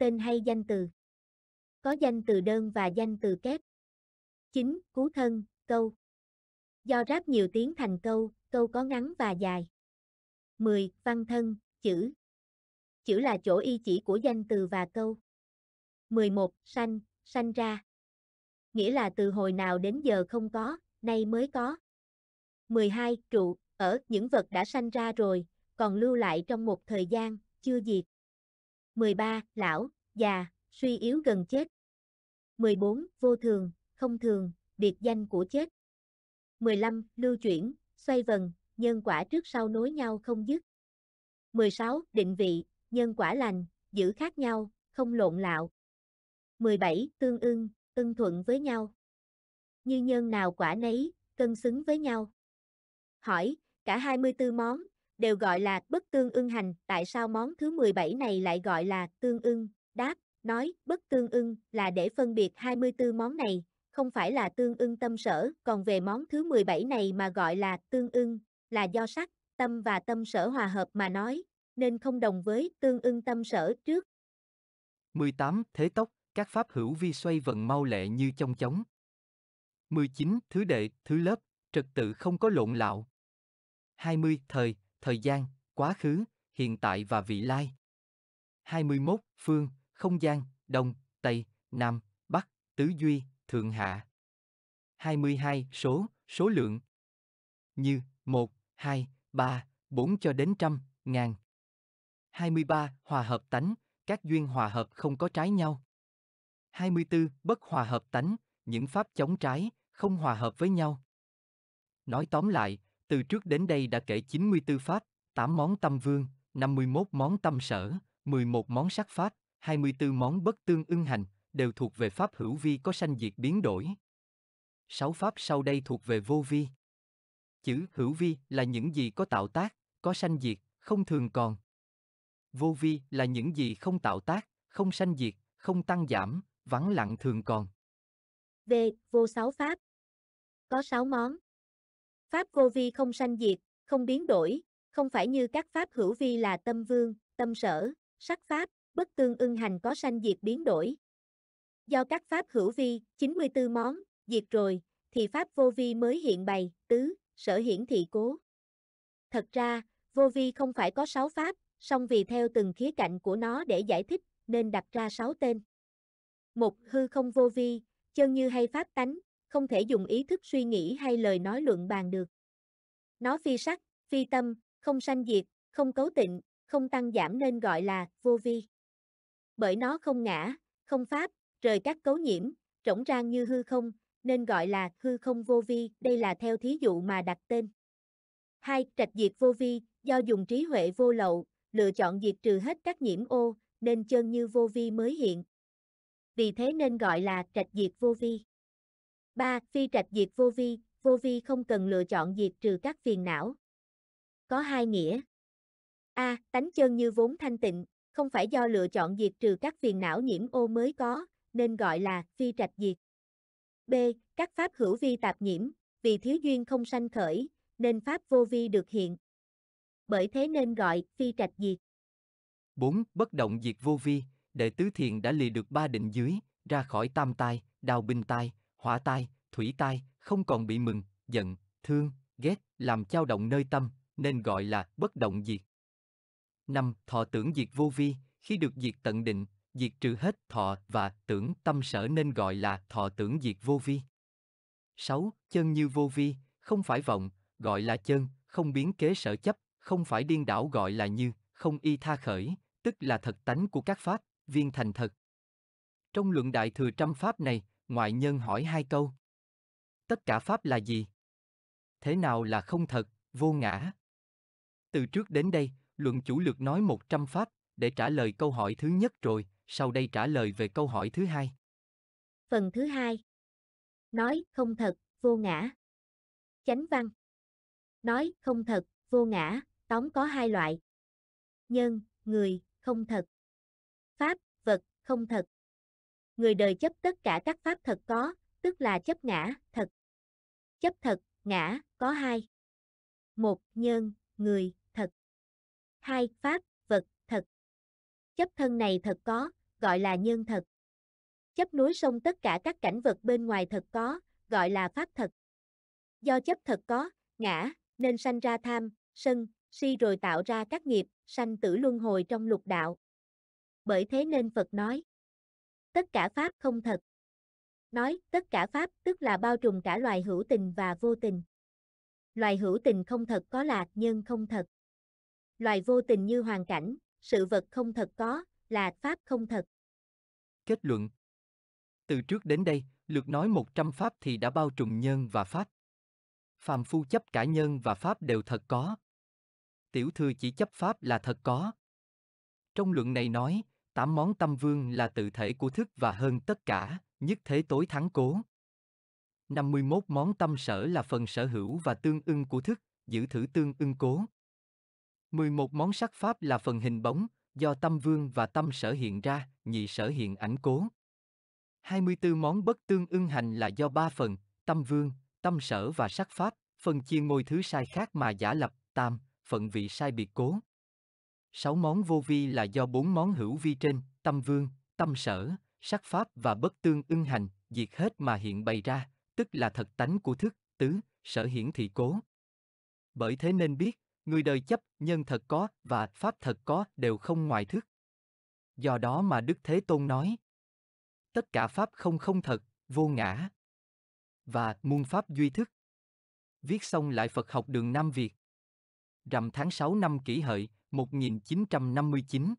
tên hay danh từ. Có danh từ đơn và danh từ kép. 9. Cú thân, câu. Do ráp nhiều tiếng thành câu, câu có ngắn và dài. 10. Văn thân, chữ. Chữ là chỗ y chỉ của danh từ và câu. 11. Sanh, sanh ra. Nghĩa là từ hồi nào đến giờ không có, nay mới có. 12. Trụ, ở những vật đã sanh ra rồi, còn lưu lại trong một thời gian, chưa diệt. 13. Lão, già, suy yếu gần chết. 14. Vô thường, không thường, biệt danh của chết. 15. Lưu chuyển, xoay vần, nhân quả trước sau nối nhau không dứt. 16. Định vị, nhân quả lành, giữ khác nhau, không lộn lạo. 17. Tương ưng, ưng thuận với nhau. Như nhân nào quả nấy, cân xứng với nhau. Hỏi, cả 24 món, đều gọi là bất tương ưng hành, tại sao món thứ 17 này lại gọi là tương ưng? Đáp, nói, bất tương ưng là để phân biệt 24 món này, không phải là tương ưng tâm sở, còn về món thứ 17 này mà gọi là tương ưng, là do sắc, tâm và tâm sở hòa hợp mà nói, nên không đồng với tương ưng tâm sở trước. 18. Thế tốc, các pháp hữu vi xoay vận mau lẹ như trong chóng. 19. Thứ đệ, thứ lớp, trật tự không có lộn lạo. 20. Thời, thời gian, quá khứ, hiện tại và vị lai. 21. Phương, không gian, đông, tây, nam, bắc, tứ duy, thượng hạ. 22. Số, số lượng. Như 1, 2, 3, 4 cho đến trăm, ngàn. 23. Hòa hợp tánh, các duyên hòa hợp không có trái nhau. 24. Bất hòa hợp tánh, những pháp chống trái, không hòa hợp với nhau. Nói tóm lại, từ trước đến đây đã kể 94 pháp, 8 món tâm vương, 51 món tâm sở, 11 món sắc pháp, 24 món bất tương ưng hành, đều thuộc về pháp hữu vi có sanh diệt biến đổi. Sáu pháp sau đây thuộc về vô vi. Chữ hữu vi là những gì có tạo tác, có sanh diệt, không thường còn. Vô vi là những gì không tạo tác, không sanh diệt, không tăng giảm, vắng lặng thường còn. Về Vô sáu pháp. Có sáu món. Pháp vô vi không sanh diệt, không biến đổi, không phải như các pháp hữu vi là tâm vương, tâm sở, sắc pháp, bất tương ưng hành có sanh diệt biến đổi. Do các pháp hữu vi, 94 món, diệt rồi, thì pháp vô vi mới hiện bày, tứ, sở hiển thị cố. Thật ra, vô vi không phải có 6 pháp, song vì theo từng khía cạnh của nó để giải thích, nên đặt ra 6 tên. Một hư không vô vi, chân như hay pháp tánh, không thể dùng ý thức suy nghĩ hay lời nói luận bàn được. Nó phi sắc, phi tâm, không sanh diệt, không cấu tịnh, không tăng giảm nên gọi là vô vi. Bởi nó không ngã, không pháp, rời các cấu nhiễm, rỗng rang như hư không, nên gọi là hư không vô vi, đây là theo thí dụ mà đặt tên. 2. Trạch diệt vô vi, do dùng trí huệ vô lậu, lựa chọn diệt trừ hết các nhiễm ô, nên chân như vô vi mới hiện. Vì thế nên gọi là trạch diệt vô vi. 3. Phi trạch diệt vô vi, vô vi không cần lựa chọn diệt trừ các phiền não. Có hai nghĩa. A. Tánh chân như vốn thanh tịnh, không phải do lựa chọn diệt trừ các phiền não nhiễm ô mới có, nên gọi là phi trạch diệt. B. Các pháp hữu vi tạp nhiễm, vì thiếu duyên không sanh khởi, nên pháp vô vi được hiện. Bởi thế nên gọi phi trạch diệt. 4. Bất động diệt vô vi, đệ tứ thiền đã lì được ba định dưới, ra khỏi tam tai, đào bình tai, hỏa tai, thủy tai, không còn bị mừng, giận, thương, ghét, làm chao động nơi tâm, nên gọi là bất động diệt. Năm, thọ tưởng diệt vô vi, khi được diệt tận định, diệt trừ hết thọ và tưởng tâm sở nên gọi là thọ tưởng diệt vô vi. 6. Chân như vô vi, không phải vọng, gọi là chân, không biến kế sở chấp, không phải điên đảo gọi là như, không y tha khởi, tức là thật tánh của các pháp, viên thành thật. Trong luận đại thừa trăm pháp này, Ngoại nhân hỏi hai câu. Tất cả Pháp là gì? Thế nào là không thật, vô ngã? Từ trước đến đây, luận chủ lược nói một trăm Pháp để trả lời câu hỏi thứ nhất rồi, sau đây trả lời về câu hỏi thứ hai. Phần thứ hai Nói không thật, vô ngã. Chánh văn Nói không thật, vô ngã, tóm có hai loại. Nhân, người, không thật. Pháp, vật, không thật người đời chấp tất cả các pháp thật có, tức là chấp ngã, thật. Chấp thật, ngã, có hai. Một, nhân, người, thật. Hai, pháp, vật, thật. Chấp thân này thật có, gọi là nhân thật. Chấp núi sông tất cả các cảnh vật bên ngoài thật có, gọi là pháp thật. Do chấp thật có, ngã, nên sanh ra tham, sân, si rồi tạo ra các nghiệp, sanh tử luân hồi trong lục đạo. Bởi thế nên Phật nói, tất cả pháp không thật. Nói, tất cả pháp tức là bao trùm cả loài hữu tình và vô tình. Loài hữu tình không thật có là nhân không thật. Loài vô tình như hoàn cảnh, sự vật không thật có, là pháp không thật. Kết luận Từ trước đến đây, lượt nói 100 pháp thì đã bao trùm nhân và pháp. Phàm phu chấp cả nhân và pháp đều thật có. Tiểu thư chỉ chấp pháp là thật có. Trong luận này nói, tám món tâm vương là tự thể của thức và hơn tất cả, nhất thế tối thắng cố. 51 món tâm sở là phần sở hữu và tương ưng của thức, giữ thử tương ưng cố. 11 món sắc pháp là phần hình bóng, do tâm vương và tâm sở hiện ra, nhị sở hiện ảnh cố. 24 món bất tương ưng hành là do ba phần, tâm vương, tâm sở và sắc pháp, phần chia ngôi thứ sai khác mà giả lập, tam, phận vị sai biệt cố. Sáu món vô vi là do bốn món hữu vi trên, tâm vương, tâm sở, sắc pháp và bất tương ưng hành, diệt hết mà hiện bày ra, tức là thật tánh của thức, tứ, sở hiển thị cố. Bởi thế nên biết, người đời chấp, nhân thật có và pháp thật có đều không ngoài thức. Do đó mà Đức Thế Tôn nói, tất cả pháp không không thật, vô ngã. Và muôn pháp duy thức. Viết xong lại Phật học đường Nam Việt. Rằm tháng 6 năm kỷ hợi, 1959